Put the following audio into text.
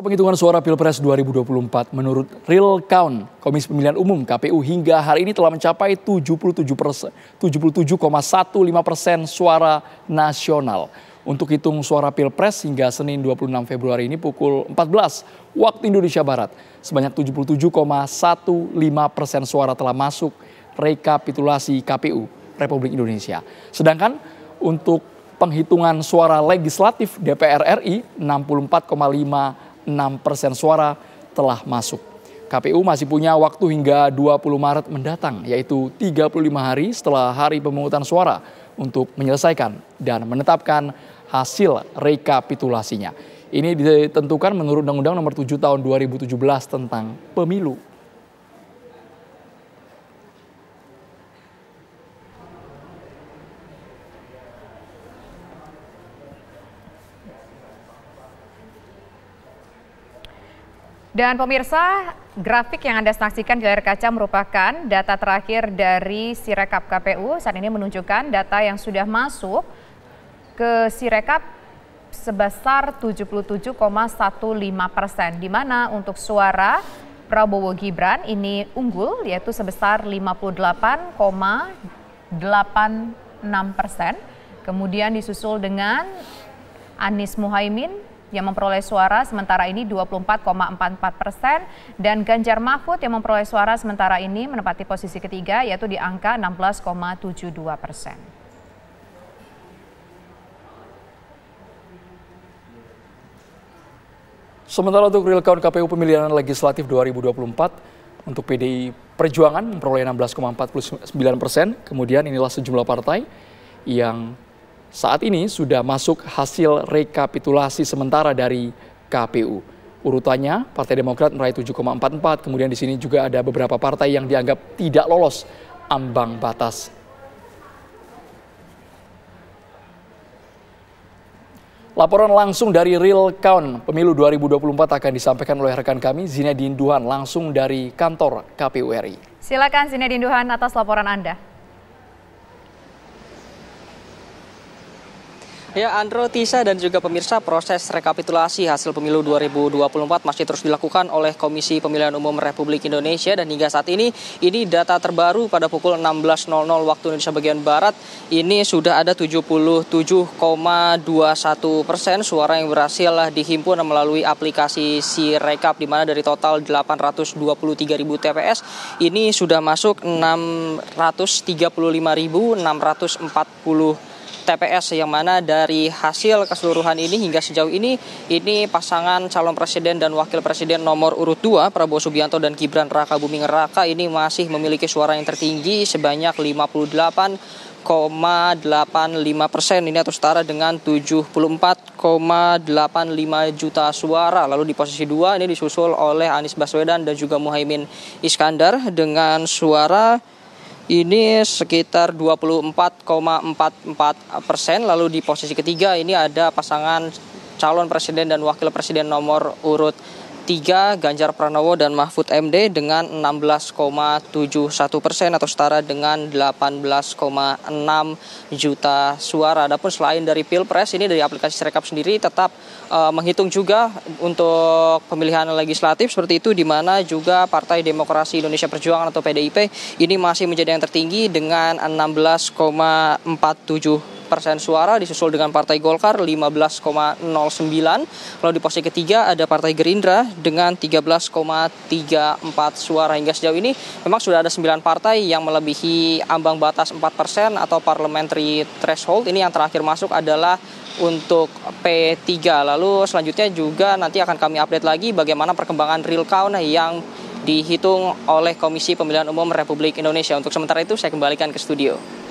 penghitungan suara Pilpres 2024 menurut Real Count Komisi Pemilihan Umum KPU hingga hari ini telah mencapai 77,15 persen suara nasional. Untuk hitung suara Pilpres hingga Senin 26 Februari ini pukul 14 waktu Indonesia Barat. Sebanyak 77,15 persen suara telah masuk rekapitulasi KPU Republik Indonesia. Sedangkan untuk penghitungan suara legislatif DPR RI 64,5 persen suara telah masuk. KPU masih punya waktu hingga 20 Maret mendatang, yaitu 35 hari setelah hari pemungutan suara untuk menyelesaikan dan menetapkan hasil rekapitulasinya. Ini ditentukan menurut Undang-Undang Nomor 7 Tahun 2017 tentang Pemilu. Dan pemirsa, grafik yang Anda saksikan di layar kaca merupakan data terakhir dari Sirekap KPU. Saat ini menunjukkan data yang sudah masuk ke Sirekap sebesar 77,15 persen, di mana untuk suara Prabowo Gibran ini unggul yaitu sebesar 58,86 persen. Kemudian disusul dengan Anies Muhaimin yang memperoleh suara sementara ini 24,44 persen dan Ganjar Mahfud yang memperoleh suara sementara ini menempati posisi ketiga yaitu di angka 16,72 persen. Sementara untuk real count KPU pemilihan legislatif 2024 untuk PDI Perjuangan memperoleh 16,49 persen. Kemudian inilah sejumlah partai yang saat ini sudah masuk hasil rekapitulasi sementara dari KPU. Urutannya Partai Demokrat meraih 7,44, kemudian di sini juga ada beberapa partai yang dianggap tidak lolos ambang batas. Laporan langsung dari Real Count Pemilu 2024 akan disampaikan oleh rekan kami Zinedine Duhan langsung dari kantor KPU RI. Silakan Zinedine Duhan atas laporan Anda. Ya, Andro, Tisa, dan juga pemirsa, proses rekapitulasi hasil pemilu 2024 masih terus dilakukan oleh Komisi Pemilihan Umum Republik Indonesia dan hingga saat ini, ini data terbaru pada pukul 16.00 waktu Indonesia bagian Barat, ini sudah ada 77,21 persen suara yang berhasil dihimpun melalui aplikasi si rekap, di mana dari total 823.000 TPS, ini sudah masuk 635.640 TPS yang mana dari hasil keseluruhan ini hingga sejauh ini ini pasangan calon presiden dan wakil presiden nomor urut 2 Prabowo Subianto dan Gibran Raka Buming Raka ini masih memiliki suara yang tertinggi sebanyak 58 0,85 persen ini atau setara dengan 74,85 juta suara. Lalu di posisi dua ini disusul oleh Anies Baswedan dan juga Muhaimin Iskandar dengan suara ini sekitar 24,44 persen. Lalu di posisi ketiga ini ada pasangan calon presiden dan wakil presiden nomor urut 3 Ganjar Pranowo dan Mahfud MD dengan 16,71 persen atau setara dengan 18,6 juta suara. Adapun selain dari Pilpres ini dari aplikasi Serekap sendiri tetap uh, menghitung juga untuk pemilihan legislatif seperti itu di mana juga Partai Demokrasi Indonesia Perjuangan atau PDIP ini masih menjadi yang tertinggi dengan 16,47 persen suara disusul dengan Partai Golkar 15,09. Lalu di posisi ketiga ada Partai Gerindra dengan 13,34 suara hingga sejauh ini memang sudah ada 9 partai yang melebihi ambang batas 4 persen atau parliamentary threshold. Ini yang terakhir masuk adalah untuk P3. Lalu selanjutnya juga nanti akan kami update lagi bagaimana perkembangan real count yang dihitung oleh Komisi Pemilihan Umum Republik Indonesia. Untuk sementara itu saya kembalikan ke studio.